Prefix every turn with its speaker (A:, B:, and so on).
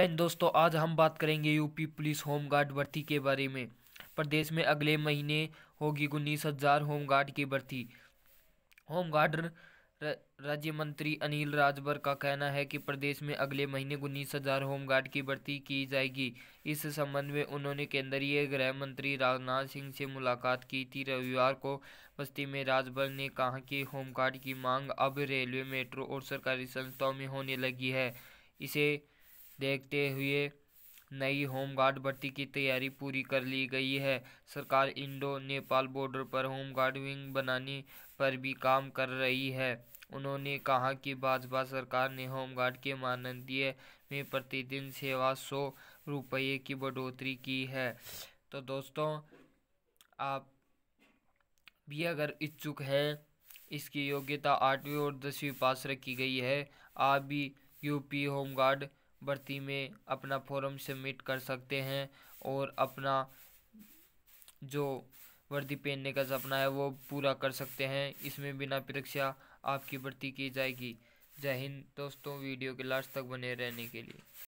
A: हिंद दोस्तों आज हम बात करेंगे यूपी पुलिस होमगार्ड भर्ती के बारे में प्रदेश में अगले महीने होगी उन्नीस हजार होमगार्ड की भर्ती होमगार्ड राज्य मंत्री अनिल राजभर का कहना है कि प्रदेश में अगले महीने उन्नीस हजार होमगार्ड की भर्ती की जाएगी इस संबंध में उन्होंने केंद्रीय गृह मंत्री राजनाथ सिंह से मुलाकात की थी रविवार को बस्ती में राजभर ने कहा कि होमगार्ड की मांग अब रेलवे मेट्रो और सरकारी संस्थाओं में होने लगी है इसे देखते हुए नई होमगार्ड भर्ती की तैयारी पूरी कर ली गई है सरकार इंडो नेपाल बॉर्डर पर होमगार्ड विंग बनाने पर भी काम कर रही है उन्होंने कहा कि भाजपा सरकार ने होमगार्ड के मानदीय में प्रतिदिन सेवा सौ रुपये की बढ़ोतरी की है तो दोस्तों आप भी अगर इच्छुक है इसकी योग्यता आठवीं और दसवीं पास रखी गई है आप भी यूपी होमगार्ड भर्ती में अपना फॉर्म सबमिट कर सकते हैं और अपना जो वर्दी पहनने का सपना है वो पूरा कर सकते हैं इसमें बिना परीक्षा आपकी भर्ती की जाएगी जय हिंद दोस्तों वीडियो के लास्ट तक बने रहने के लिए